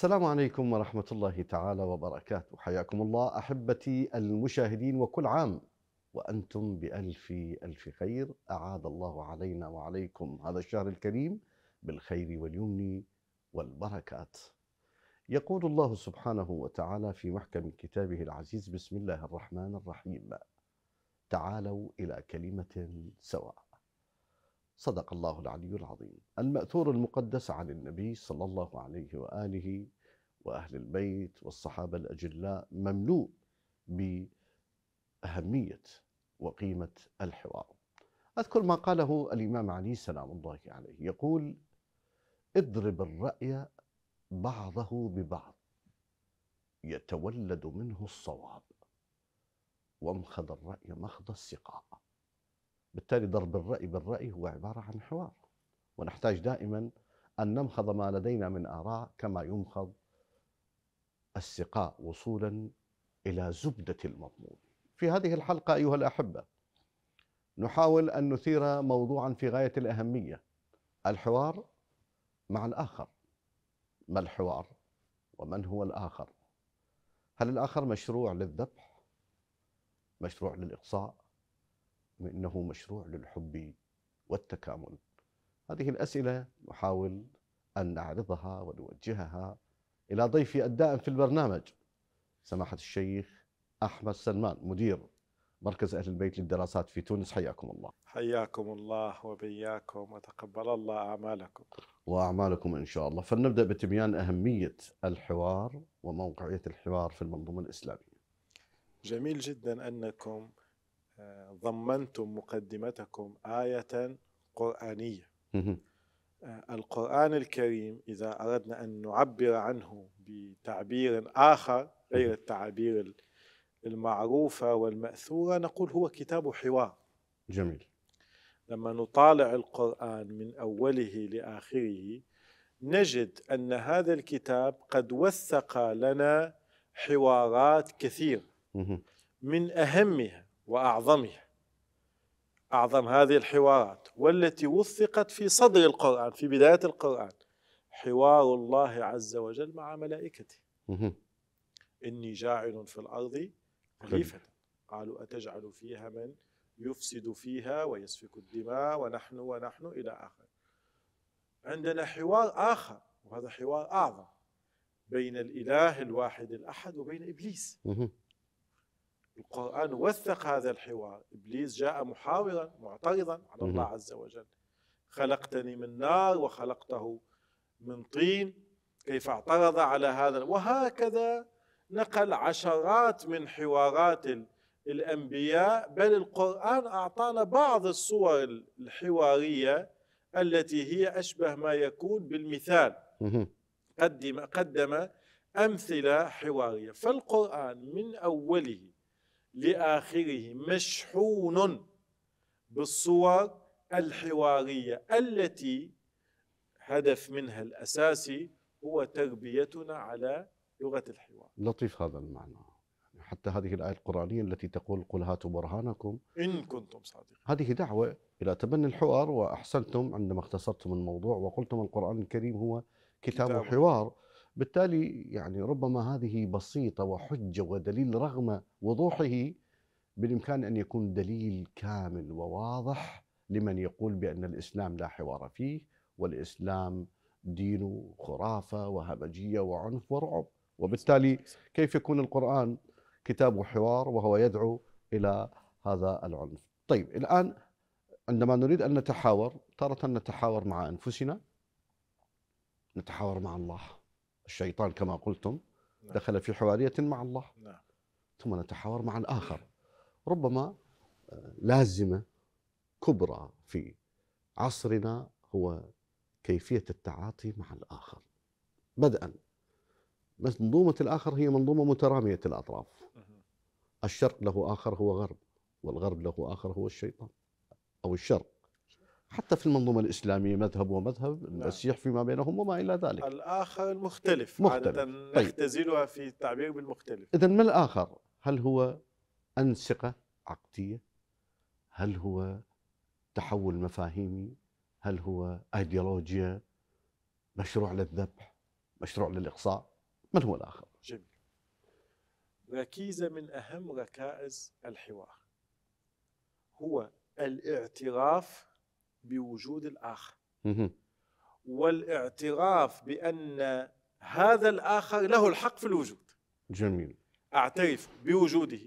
السلام عليكم ورحمة الله تعالى وبركاته حياكم الله أحبتي المشاهدين وكل عام وأنتم بألف ألف خير أعاد الله علينا وعليكم هذا الشهر الكريم بالخير واليمن والبركات يقول الله سبحانه وتعالى في محكم كتابه العزيز بسم الله الرحمن الرحيم تعالوا إلى كلمة سواء صدق الله العلي العظيم المأثور المقدس عن النبي صلى الله عليه وآله وأهل البيت والصحابة الأجلاء مملوء بأهمية وقيمة الحوار أذكر ما قاله الإمام علي سلام الله عليه يقول اضرب الرأي بعضه ببعض يتولد منه الصواب وامخذ الرأي مخض السقاء بالتالي ضرب الرأي بالرأي هو عبارة عن حوار ونحتاج دائما أن نمخض ما لدينا من آراء كما يمخض السقاء وصولا إلى زبدة المضمون في هذه الحلقة أيها الأحبة نحاول أن نثير موضوعا في غاية الأهمية الحوار مع الآخر ما الحوار ومن هو الآخر هل الآخر مشروع للذبح مشروع للإقصاء انه مشروع للحب والتكامل هذه الاسئله نحاول ان نعرضها ونوجهها الى ضيفي الدائم في البرنامج سماحه الشيخ احمد سلمان مدير مركز اهل البيت للدراسات في تونس حياكم الله حياكم الله وبياكم وتقبل الله اعمالكم واعمالكم ان شاء الله فلنبدا بتبيان اهميه الحوار وموقعيه الحوار في المنظومه الاسلاميه جميل جدا انكم ضمنتم مقدمتكم آية قرآنية آه، القرآن الكريم إذا أردنا أن نعبر عنه بتعبير آخر غير التعابير المعروفة والمأثورة نقول هو كتاب حوار جميل لما نطالع القرآن من أوله لآخره نجد أن هذا الكتاب قد وثق لنا حوارات كثيرة من أهمها وأعظمها أعظم هذه الحوارات والتي وثقت في صدر القرآن في بداية القرآن حوار الله عز وجل مع ملائكته إني جاعل في الأرض خليفة قالوا أتجعل فيها من يفسد فيها ويسفك الدماء ونحن ونحن إلى آخر عندنا حوار آخر وهذا حوار أعظم بين الإله الواحد الأحد وبين إبليس القرآن وثق هذا الحوار إبليس جاء محاورا معترضا على الله عز وجل خلقتني من نار وخلقته من طين كيف اعترض على هذا وهكذا نقل عشرات من حوارات الأنبياء بل القرآن أعطانا بعض الصور الحوارية التي هي أشبه ما يكون بالمثال قدم قدم أمثلة حوارية فالقرآن من أوله لآخره مشحون بالصور الحوارية التي هدف منها الأساسي هو تربيتنا على لغة الحوار لطيف هذا المعنى يعني حتى هذه الآية القرآنية التي تقول قل هاتوا برهانكم إن كنتم صادقين هذه دعوة إلى تبني الحوار وأحسنتم عندما اختصرتم الموضوع وقلتم القرآن الكريم هو كتاب, كتاب. حوار بالتالي يعني ربما هذه بسيطة وحجة ودليل رغم وضوحه بالإمكان أن يكون دليل كامل وواضح لمن يقول بأن الإسلام لا حوار فيه والإسلام دين خرافة وهمجية وعنف ورعب وبالتالي كيف يكون القرآن كتاب حوار وهو يدعو إلى هذا العنف طيب الآن عندما نريد أن نتحاور تارة نتحاور مع أنفسنا نتحاور مع الله الشيطان كما قلتم نعم. دخل في حوارية مع الله نعم. ثم نتحاور مع الآخر ربما آه، لازمة كبرى في عصرنا هو كيفية التعاطي مع الآخر بدءا منظومة الآخر هي منظومة مترامية الأطراف الشرق له آخر هو غرب والغرب له آخر هو الشيطان أو الشرق حتى في المنظومة الإسلامية مذهب ومذهب نعم. المسيح فيما بينهم وما إلى ذلك الآخر مختلف, مختلف. عادة طيب. نختزلها في التعبير بالمختلف إذا ما الآخر؟ هل هو أنسقة عقدية؟ هل هو تحول مفاهيمي؟ هل هو أيديولوجيا؟ مشروع للذبح؟ مشروع للإقصاء؟ من هو الآخر؟ جميل ركيزة من أهم ركائز الحوار هو الاعتراف بوجود الاخر والاعتراف بان هذا الاخر له الحق في الوجود جميل اعترف بوجوده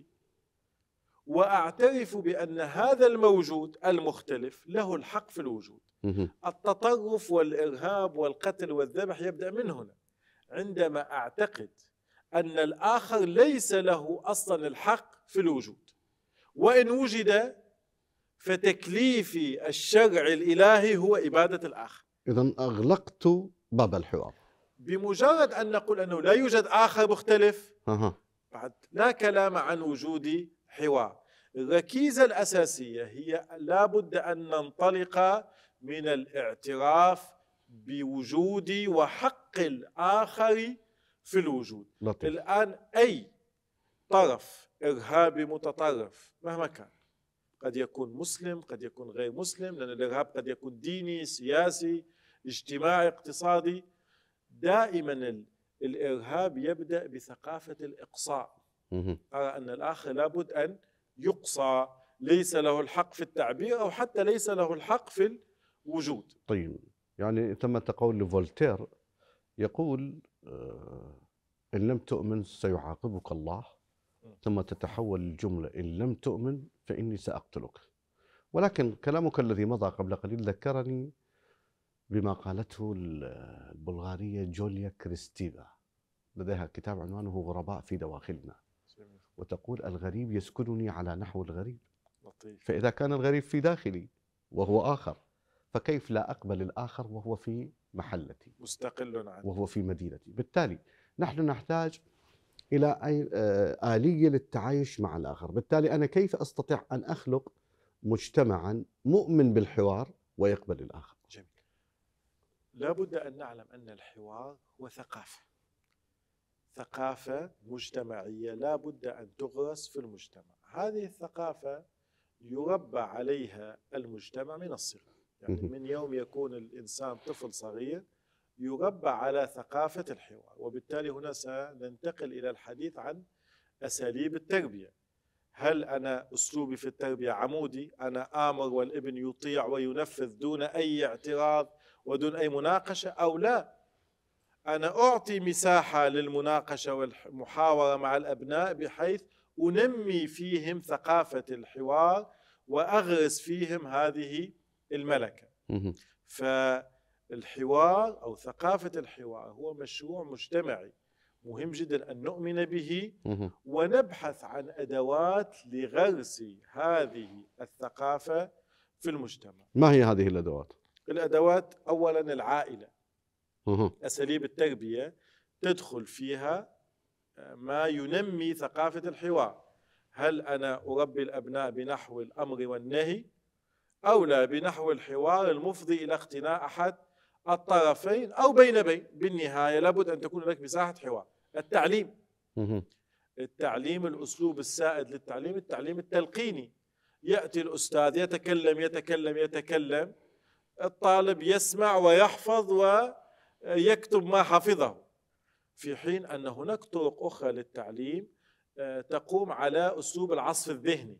واعترف بان هذا الموجود المختلف له الحق في الوجود التطرف والارهاب والقتل والذبح يبدا من هنا عندما اعتقد ان الاخر ليس له اصلا الحق في الوجود وان وجد فتكليفي الشرعي الالهي هو اباده الاخر اذا اغلقت باب الحوار بمجرد ان نقول انه لا يوجد اخر مختلف أه. بعد لا كلام عن وجود حوار الركيزه الاساسيه هي لابد ان ننطلق من الاعتراف بوجود وحق الاخر في الوجود لطيف. الان اي طرف ارهابي متطرف مهما كان قد يكون مسلم قد يكون غير مسلم لأن الإرهاب قد يكون ديني سياسي اجتماعي اقتصادي دائما الإرهاب يبدأ بثقافة الإقصاء أرى أن الآخر لابد أن يقصى ليس له الحق في التعبير أو حتى ليس له الحق في الوجود طيب يعني ثمة قول لفولتير يقول آه، إن لم تؤمن سيعاقبك الله ثم تتحول الجملة إن لم تؤمن فإني سأقتلك ولكن كلامك الذي مضى قبل قليل ذكرني بما قالته البلغارية جوليا كريستيفا لديها كتاب عنوانه غرباء في دواخلنا وتقول الغريب يسكنني على نحو الغريب لطيف. فإذا كان الغريب في داخلي وهو آخر فكيف لا أقبل الآخر وهو في محلتي مستقل عنه وهو في مدينتي بالتالي نحن نحتاج الى آه، اليه للتعايش مع الاخر، بالتالي انا كيف استطيع ان اخلق مجتمعا مؤمن بالحوار ويقبل الاخر. جميل. لابد ان نعلم ان الحوار هو ثقافه. ثقافه مجتمعيه لابد ان تغرس في المجتمع، هذه الثقافه يربى عليها المجتمع من الصغر، يعني من يوم يكون الانسان طفل صغير يربى على ثقافة الحوار وبالتالي هنا سننتقل إلى الحديث عن أساليب التربية هل أنا أسلوبي في التربية عمودي أنا آمر والابن يطيع وينفذ دون أي اعتراض ودون أي مناقشة أو لا أنا أعطي مساحة للمناقشة والمحاورة مع الأبناء بحيث أنمي فيهم ثقافة الحوار وأغرس فيهم هذه الملكة ف الحوار أو ثقافة الحوار هو مشروع مجتمعي مهم جدا أن نؤمن به ونبحث عن أدوات لغرس هذه الثقافة في المجتمع ما هي هذه الأدوات؟ الأدوات أولا العائلة أساليب التربية تدخل فيها آه، ما ينمي ثقافة الحوار هل أنا أربي الأبناء بنحو الأمر والنهي أو لا بنحو الحوار المفضي إلى اقتناء أحد الطرفين أو بين بين بالنهاية لابد أن تكون لك مساحة حوار التعليم التعليم الأسلوب السائد للتعليم التعليم التلقيني يأتي الأستاذ يتكلم يتكلم يتكلم الطالب يسمع ويحفظ ويكتب ما حفظه في حين أن هناك طرق أخرى للتعليم آه، تقوم على أسلوب العصف الذهني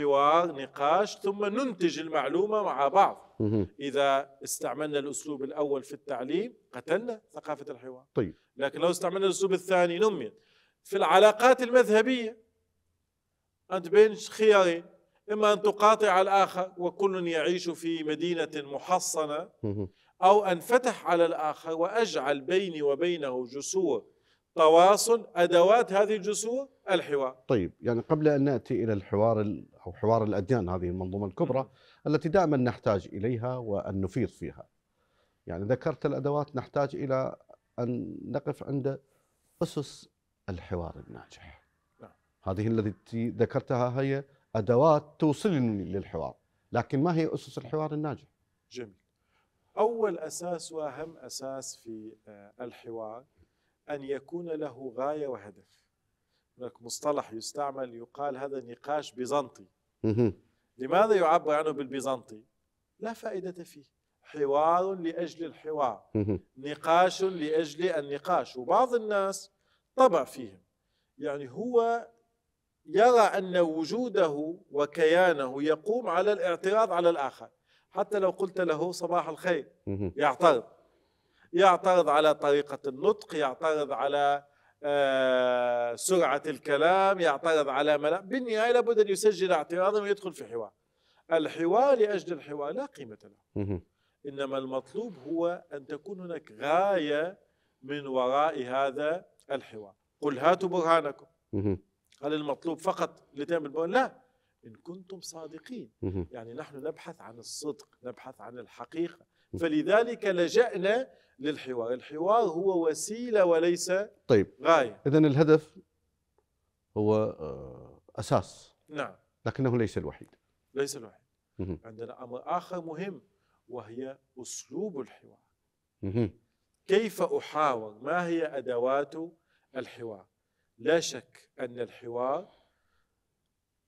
حوار نقاش ثم ننتج المعلومة مع بعض إذا استعملنا الأسلوب الأول في التعليم قتلنا ثقافة الحوار طيب. لكن لو استعملنا الأسلوب الثاني نمي في العلاقات المذهبية أنت بين خيارين إما أن تقاطع الآخر وكل يعيش في مدينة محصنة أو أنفتح على الآخر وأجعل بيني وبينه جسور تواصل أدوات هذه الجسور الحوار طيب يعني قبل أن نأتي إلى الحوار أو حوار الأديان هذه المنظومة الكبرى التي دائما نحتاج إليها وأن نفيض فيها يعني ذكرت الأدوات نحتاج إلى أن نقف عند أسس الحوار الناجح نعم. هذه التي ذكرتها هي أدوات توصلني للحوار لكن ما هي أسس الحوار الناجح؟ جميل أول أساس وأهم أساس في آه، الحوار أن يكون له غاية وهدف هناك مصطلح يستعمل يقال هذا نقاش بيزنطي لماذا يعبر عنه بالبيزنطي لا فائدة فيه حوار لأجل الحوار نقاش لأجل النقاش وبعض الناس طبع فيهم يعني هو يرى أن وجوده وكيانه يقوم على الاعتراض على الآخر حتى لو قلت له صباح الخير يعترض يعترض على طريقة النطق يعترض على آه، سرعة الكلام يعترض على ملا بالنهاية لابد أن يسجل اعتراضا ويدخل في حوار الحوار لأجل الحوار لا قيمة له إنما المطلوب هو أن تكون هناك غاية من وراء هذا الحوار قل هاتوا برهانكم هل المطلوب فقط لتعمل برهان لا إن كنتم صادقين يعني نحن نبحث عن الصدق نبحث عن الحقيقة فلذلك لجأنا للحوار الحوار هو وسيلة وليس طيب غاية إذا الهدف هو آه، أساس نعم لكنه ليس الوحيد ليس الوحيد مه. عندنا أمر آخر مهم وهي أسلوب الحوار مه. كيف أحاور ما هي أدوات الحوار لا شك أن الحوار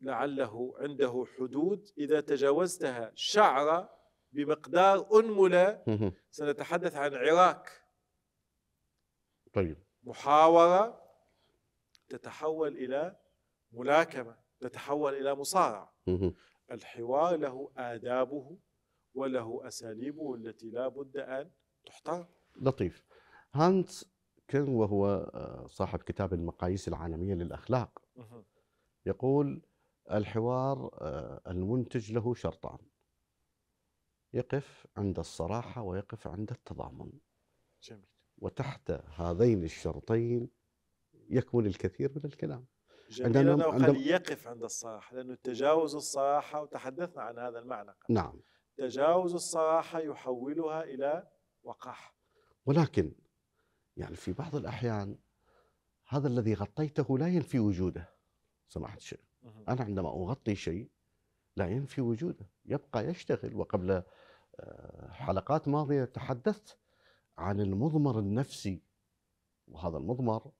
لعله عنده حدود إذا تجاوزتها شعر بمقدار أنملة سنتحدث عن عراك طيب محاورة تتحول إلى ملاكمة تتحول إلى مصارعة الحوار له آدابه وله أساليبه التي لا بد أن تحترم لطيف هانت كين وهو آه، صاحب كتاب المقاييس العالمية للأخلاق يقول الحوار آه، المنتج له شرطان يقف عند الصراحة ويقف عند التضامن جميل. وتحت هذين الشرطين يكمن الكثير من الكلام جميل عندما لو عندما يقف عند الصراحة لأنه تجاوز الصراحة وتحدثنا عن هذا المعنى قبل. نعم تجاوز الصراحة يحولها إلى وقاحة ولكن يعني في بعض الأحيان هذا الذي غطيته لا ينفي وجوده سماحة الشيخ أنا عندما أغطي شيء لا ينفي وجوده يبقى يشتغل وقبل حلقات ماضيه تحدثت عن المضمر النفسي وهذا المضمر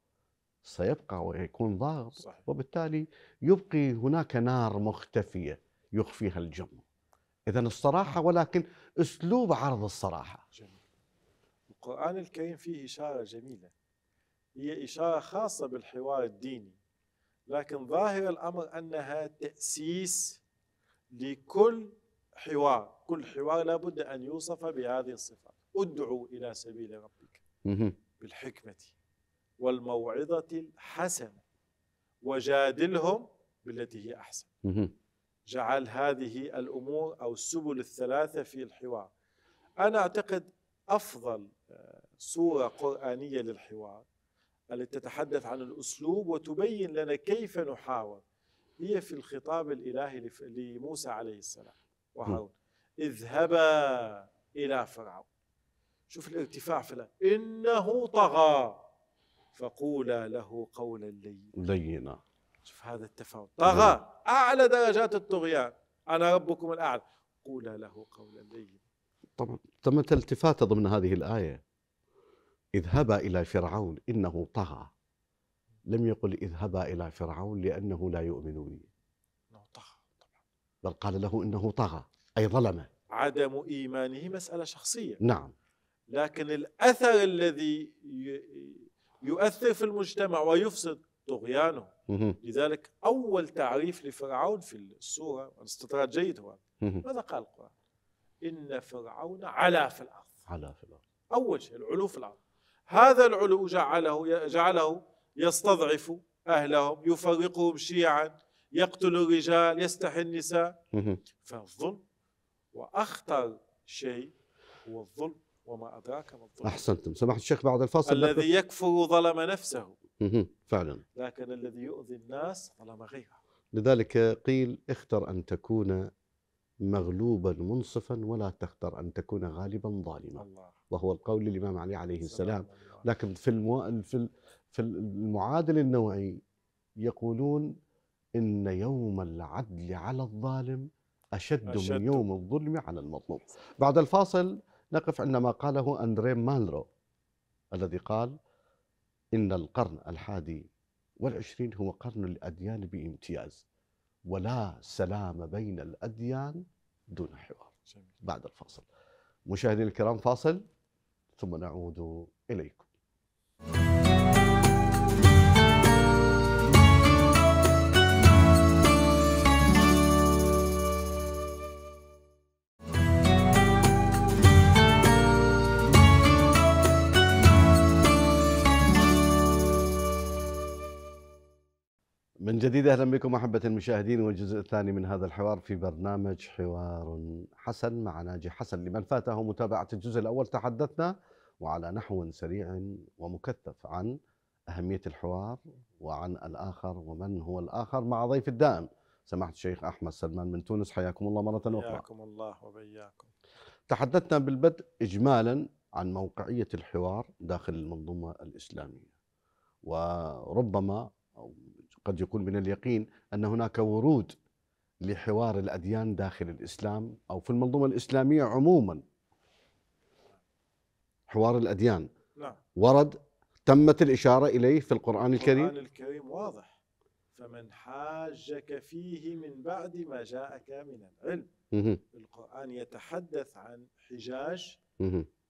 سيبقى ويكون ضاغط صحيح. وبالتالي يبقي هناك نار مختفيه يخفيها الجم اذا الصراحه ولكن اسلوب عرض الصراحه جميل. القران الكريم فيه اشاره جميله هي اشاره خاصه بالحوار الديني لكن ظاهر الامر انها تاسيس لكل حوار كل حوار لابد أن يوصف بهذه الصفات ادعو إلى سبيل ربك بالحكمة والموعظة الحسنة وجادلهم بالتي هي أحسن جعل هذه الأمور أو السبل الثلاثة في الحوار أنا أعتقد أفضل صورة آه، قرآنية للحوار التي تتحدث عن الأسلوب وتبين لنا كيف نحاور هي في الخطاب الإلهي لموسى عليه السلام وهارون اذهبا إلى فرعون شوف الارتفاع في إنه طغى فقولا له قولا لينا لينا شوف هذا التفاوت طغى نعم. أعلى درجات الطغيان أنا ربكم الأعلى قولا له قولا لينا طبعا تم التفاتة ضمن هذه الآية اذهبا إلى فرعون إنه طغى لم يقل اذهبا إلى فرعون لأنه لا يؤمن بي نعم، بل قال له إنه طغى أي ظلمه عدم إيمانه مسألة شخصية نعم لكن الأثر الذي يؤثر في المجتمع ويفسد طغيانه لذلك أول تعريف لفرعون في السورة استطراد جيد هو ماذا قال القرآن إن فرعون علا في الأرض علا في الأرض أول شيء العلو في الأرض هذا العلو جعله جعله يستضعف أهلهم يفرقهم شيعا يقتل الرجال يستحي النساء فالظلم وأخطر شيء هو الظلم وما أدراك ما الظلم أحسنتم سمحت الشيخ بعد الفاصل الذي يكفر ظلم نفسه فعلا لكن الذي يؤذي الناس ظلم غيره لذلك قيل اختر أن تكون مغلوبا منصفا ولا تختر أن تكون غالبا ظالما الله. وهو القول للإمام علي عليه السلام لكن في, المو... في, في المعادل النوعي يقولون إن يوم العدل على الظالم أشد, أشد من يوم الظلم على المظلوم بعد الفاصل نقف عند ما قاله أندري مالرو الذي قال إن القرن الحادي والعشرين هو قرن الأديان بامتياز ولا سلام بين الأديان دون حوار بعد الفاصل مشاهدينا الكرام فاصل ثم نعود إليكم من جديد اهلا بكم احبه المشاهدين والجزء الثاني من هذا الحوار في برنامج حوار حسن مع ناجي حسن لمن فاته متابعه الجزء الاول تحدثنا وعلى نحو سريع ومكثف عن اهميه الحوار وعن الاخر ومن هو الاخر مع ضيف الدائم سماحه الشيخ احمد سلمان من تونس حياكم الله مره اخرى حياكم الله وبياكم تحدثنا بالبدء اجمالا عن موقعيه الحوار داخل المنظومه الاسلاميه وربما قد يكون من اليقين أن هناك ورود لحوار الأديان داخل الإسلام أو في المنظومة الإسلامية عموما حوار الأديان نعم. ورد تمت الإشارة إليه في القرآن الكريم القرآن الكريم واضح فمن حاجك فيه من بعد ما جاءك من العلم القرآن يتحدث عن حجاج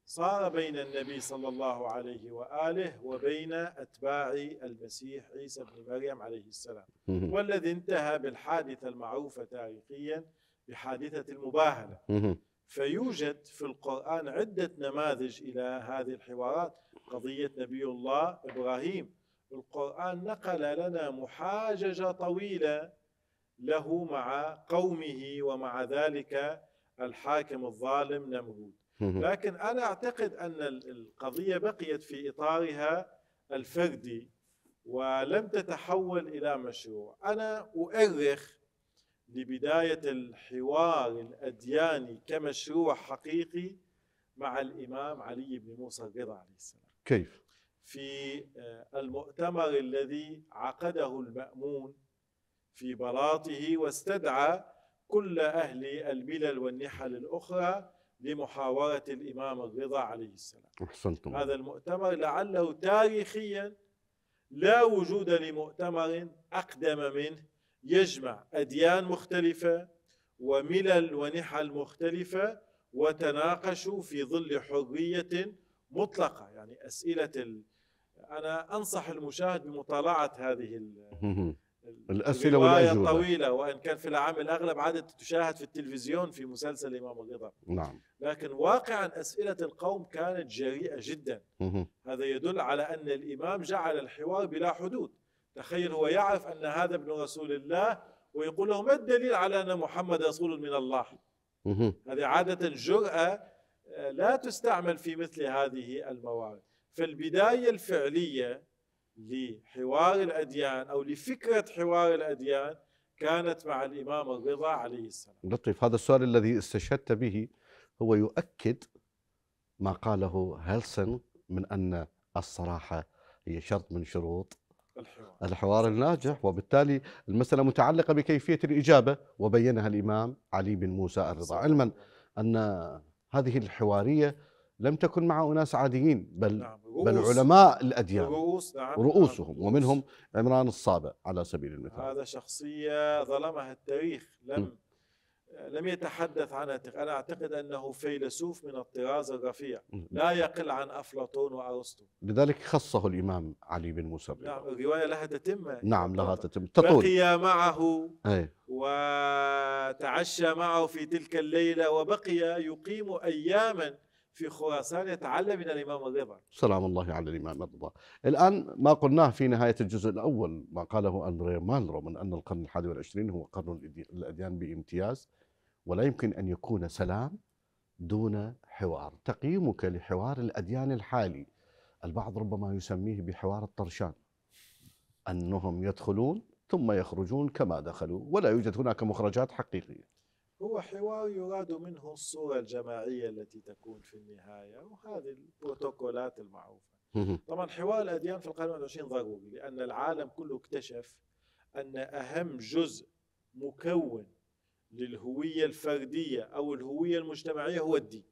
صار بين النبي صلى الله عليه واله وبين اتباع المسيح عيسى بن مريم عليه السلام والذي انتهى بالحادثه المعروفه تاريخيا بحادثه المباهله فيوجد في القران عده نماذج الى هذه الحوارات قضيه نبي الله ابراهيم القران نقل لنا محاججه طويله له مع قومه ومع ذلك الحاكم الظالم نمرود لكن أنا أعتقد أن القضية بقيت في إطارها الفردي ولم تتحول إلى مشروع أنا أؤرخ لبداية الحوار الأدياني كمشروع حقيقي مع الإمام علي بن موسى الرضا عليه السلام كيف؟ في آه، المؤتمر الذي عقده المأمون في بلاطه واستدعى كل أهل الملل والنحل الأخرى لمحاورة الإمام الرضا عليه السلام أحسنتم. هذا المؤتمر لعله تاريخيا لا وجود لمؤتمر أقدم منه يجمع أديان مختلفة وملل ونحل مختلفة وتناقشوا في ظل حرية مطلقة يعني أسئلة أنا أنصح المشاهد بمطالعة هذه ال... الأسئلة والأجوبة طويلة وإن كان في العام الأغلب عادة تشاهد في التلفزيون في مسلسل الإمام الرضا نعم لكن واقعا أسئلة القوم كانت جريئة جدا مه. هذا يدل على أن الإمام جعل الحوار بلا حدود تخيل هو يعرف أن هذا ابن رسول الله ويقول له ما الدليل على أن محمد رسول من الله مه. هذه عادة جرأة آه، لا تستعمل في مثل هذه الموارد فالبداية الفعلية لحوار الأديان أو لفكرة حوار الأديان كانت مع الإمام الرضا عليه السلام لطيف هذا السؤال الذي استشهدت به هو يؤكد ما قاله هيلسن من أن الصراحة هي شرط من شروط الحوار, الحوار الناجح وبالتالي المسألة متعلقة بكيفية الإجابة وبينها الإمام علي بن موسى الرضا علما أن هذه الحوارية لم تكن معه أناس عاديين بل نعم بل علماء الأديان رؤوس نعم, نعم. رؤوسهم نعم ومنهم عمران الصابع على سبيل المثال هذا شخصية ظلمها التاريخ لم م. لم يتحدث عنها أنا أعتقد أنه فيلسوف من الطراز الرفيع لا يقل عن أفلاطون وأرسطو لذلك خصه الإمام علي بن موسى نعم الرواية لها تتمة نعم لها تتمة تطول بقي معه أي. وتعشى معه في تلك الليلة وبقي يقيم أياما في خراسان يتعلم من الإمام الرضا سلام الله على الإمام الرضا الآن ما قلناه في نهاية الجزء الأول ما قاله أندري مانرو من أن القرن الحادي والعشرين هو قرن الأديان بامتياز ولا يمكن أن يكون سلام دون حوار تقييمك لحوار الأديان الحالي البعض ربما يسميه بحوار الطرشان أنهم يدخلون ثم يخرجون كما دخلوا ولا يوجد هناك مخرجات حقيقية هو حوار يراد منه الصورة الجماعية التي تكون في النهاية وهذه البروتوكولات المعروفة طبعا حوار الأديان في القرن العشرين ضروري لأن العالم كله اكتشف أن أهم جزء مكون للهوية الفردية أو الهوية المجتمعية هو الدين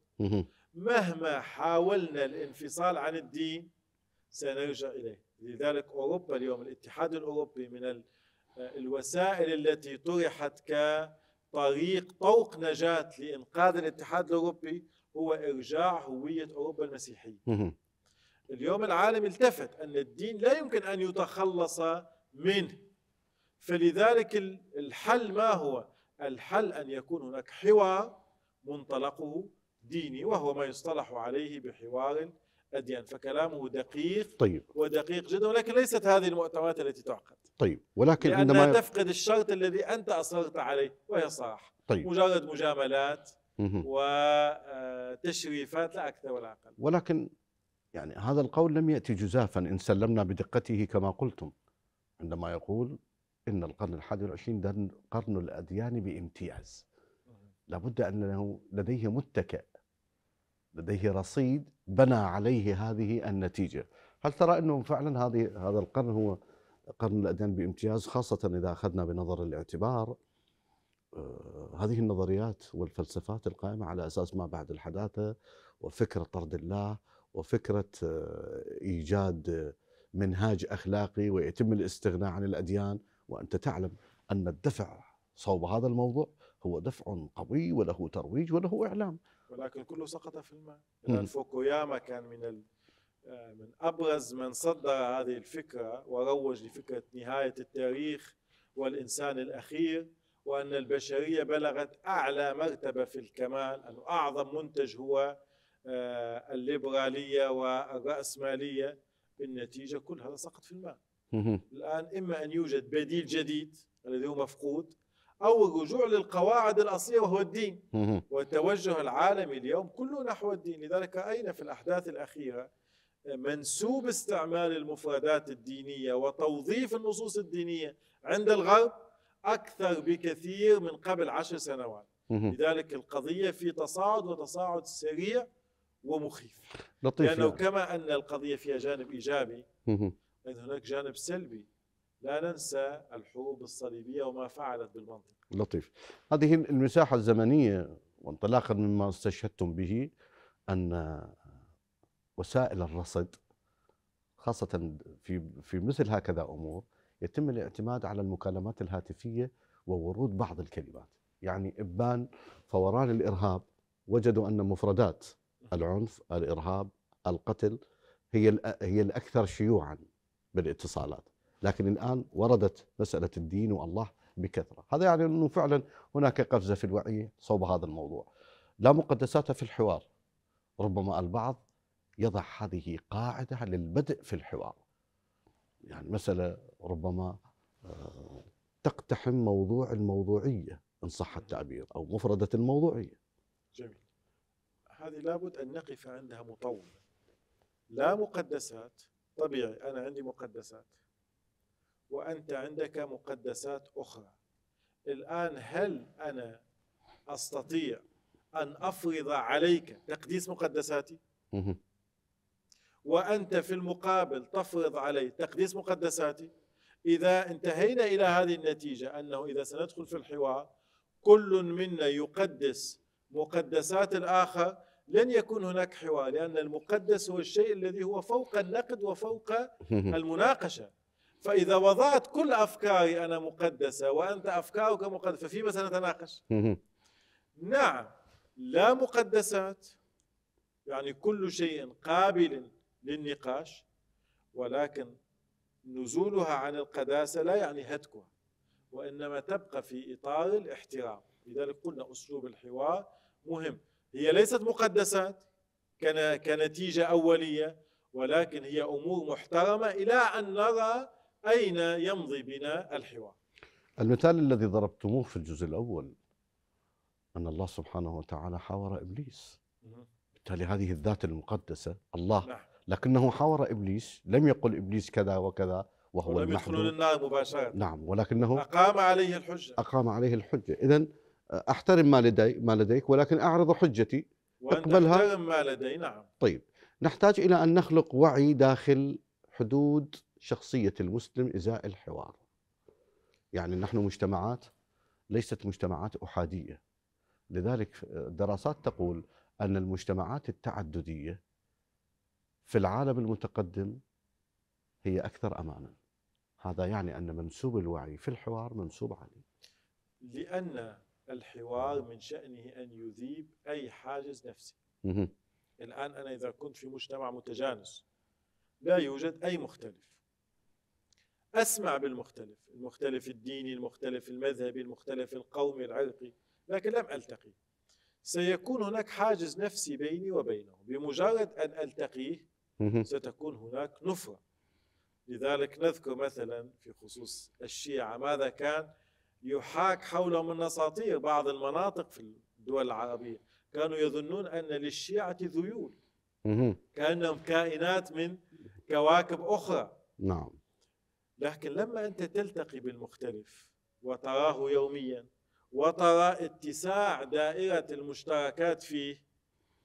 مهما حاولنا الانفصال عن الدين سنرجع إليه لذلك أوروبا اليوم الاتحاد الأوروبي من الوسائل التي طرحت ك طريق طوق نجاة لإنقاذ الاتحاد الأوروبي هو إرجاع هوية أوروبا المسيحية اليوم العالم التفت أن الدين لا يمكن أن يتخلص منه فلذلك الحل ما هو؟ الحل أن يكون هناك حوار منطلقه ديني وهو ما يصطلح عليه بحوار أديان فكلامه دقيق طيب ودقيق جدا ولكن ليست هذه المؤتمرات التي تعقد طيب ولكن لأنها عندما تفقد الشرط الذي أنت أصرت عليه وهي صراحة طيب مجرد مجاملات وتشريفات آه، لا أكثر ولا أقل ولكن يعني هذا القول لم يأتي جزافا إن سلمنا بدقته كما قلتم عندما يقول إن القرن الحادي والعشرين قرن الأديان بامتياز لابد أنه لديه متكئ لديه رصيد بنى عليه هذه النتيجه هل ترى انه فعلا هذه هذا القرن هو قرن الأديان بامتياز خاصه اذا اخذنا بنظر الاعتبار آه، هذه النظريات والفلسفات القائمه على اساس ما بعد الحداثه وفكره طرد الله وفكره آه، ايجاد منهاج اخلاقي ويتم الاستغناء عن الاديان وانت تعلم ان الدفع صوب هذا الموضوع هو دفع قوي وله ترويج وله اعلام ولكن كله سقط في الماء فوكوياما كان من ال... آه، من أبرز من صدر هذه الفكرة وروج لفكرة نهاية التاريخ والإنسان الأخير وأن البشرية بلغت أعلى مرتبة في الكمال أن أعظم منتج هو آه، الليبرالية والرأسمالية بالنتيجة كل هذا سقط في الماء الآن إما أن يوجد بديل جديد الذي هو مفقود أو الرجوع للقواعد الأصلية وهو الدين والتوجه العالمي اليوم كله نحو الدين لذلك أين في الأحداث الأخيرة منسوب استعمال المفردات الدينية وتوظيف النصوص الدينية عند الغرب أكثر بكثير من قبل عشر سنوات لذلك القضية في تصاعد وتصاعد سريع ومخيف لطيف لأنه يعني. كما أن القضية فيها جانب إيجابي أن هناك جانب سلبي لا ننسى الحروب الصليبية وما فعلت بالمنطقة لطيف هذه المساحة الزمنية وانطلاقا مما استشهدتم به أن وسائل الرصد خاصة في في مثل هكذا أمور يتم الاعتماد على المكالمات الهاتفية وورود بعض الكلمات يعني إبان فوران الإرهاب وجدوا أن مفردات العنف الإرهاب القتل هي هي الأكثر شيوعا بالاتصالات لكن الآن وردت مسألة الدين والله بكثرة هذا يعني أنه فعلا هناك قفزة في الوعي صوب هذا الموضوع لا مقدسات في الحوار ربما البعض يضع هذه قاعدة للبدء في الحوار يعني مسألة ربما آه، تقتحم موضوع الموضوعية إن صح التعبير أو مفردة الموضوعية جميل هذه لابد أن نقف عندها مطولا لا مقدسات طبيعي أنا عندي مقدسات وأنت عندك مقدسات أخرى الآن هل أنا أستطيع أن أفرض عليك تقديس مقدساتي وأنت في المقابل تفرض علي تقديس مقدساتي إذا انتهينا إلى هذه النتيجة أنه إذا سندخل في الحوار كل منا يقدس مقدسات الآخر لن يكون هناك حوار لأن المقدس هو الشيء الذي هو فوق النقد وفوق المناقشة فإذا وضعت كل أفكاري أنا مقدسة وأنت أفكارك مقدسة ففيما سنتناقش نعم لا مقدسات يعني كل شيء قابل للنقاش ولكن نزولها عن القداسة لا يعني هتكها وإنما تبقى في إطار الاحترام لذلك قلنا أسلوب الحوار مهم هي ليست مقدسات كنتيجة أولية ولكن هي أمور محترمة إلى أن نرى أين يمضي بنا الحوار المثال الذي ضربتموه في الجزء الأول أن الله سبحانه وتعالى حاور إبليس بالتالي هذه الذات المقدسة الله نعم. لكنه حاور إبليس لم يقل إبليس كذا وكذا وهو ولم يدخلون النار مباشرة نعم ولكنه أقام عليه الحجة أقام عليه الحجة إذا أحترم ما لدي ما لديك ولكن أعرض حجتي اقبلها أحترم ما لدي نعم طيب نحتاج إلى أن نخلق وعي داخل حدود شخصية المسلم إزاء الحوار يعني نحن مجتمعات ليست مجتمعات أحادية لذلك الدراسات تقول أن المجتمعات التعددية في العالم المتقدم هي أكثر أمانا هذا يعني أن منسوب الوعي في الحوار منسوب عليه لأن الحوار من شأنه أن يذيب أي حاجز نفسي الآن أنا إذا كنت في مجتمع متجانس لا يوجد أي مختلف أسمع بالمختلف المختلف الديني المختلف المذهبي المختلف القومي العرقي لكن لم ألتقي سيكون هناك حاجز نفسي بيني وبينه بمجرد أن ألتقيه ستكون هناك نفرة لذلك نذكر مثلا في خصوص الشيعة ماذا كان يحاك حولهم النساطير بعض المناطق في الدول العربية كانوا يظنون أن للشيعة ذيول كأنهم كائنات من كواكب أخرى نعم لكن لما أنت تلتقي بالمختلف وتراه يوميا وترى اتساع دائرة المشتركات فيه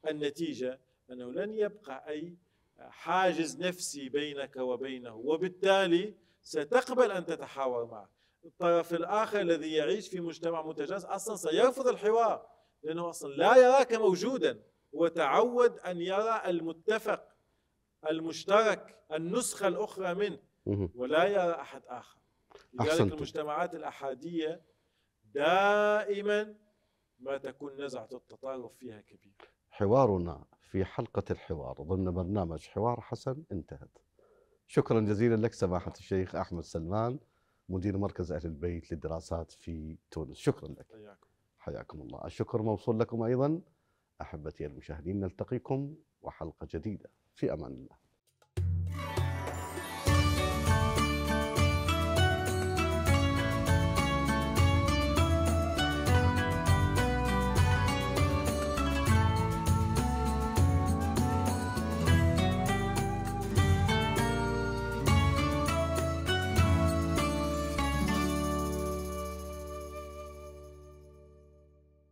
النتيجة أنه لن يبقى أي حاجز نفسي بينك وبينه وبالتالي ستقبل أن تتحاور معه الطرف الآخر الذي يعيش في مجتمع متجانس أصلا سيرفض الحوار لأنه أصلا لا يراك موجودا وتعود أن يرى المتفق المشترك النسخة الأخرى منه ولا يرى أحد آخر لذلك المجتمعات الأحادية دائما ما تكون نزعة التطرف فيها كبيرة حوارنا في حلقة الحوار ضمن برنامج حوار حسن انتهت شكرا جزيلا لك سماحة الشيخ أحمد سلمان مدير مركز أهل البيت للدراسات في تونس شكرا لك حياكم حياكم الله الشكر موصول لكم أيضا أحبتي المشاهدين نلتقيكم وحلقة جديدة في أمان الله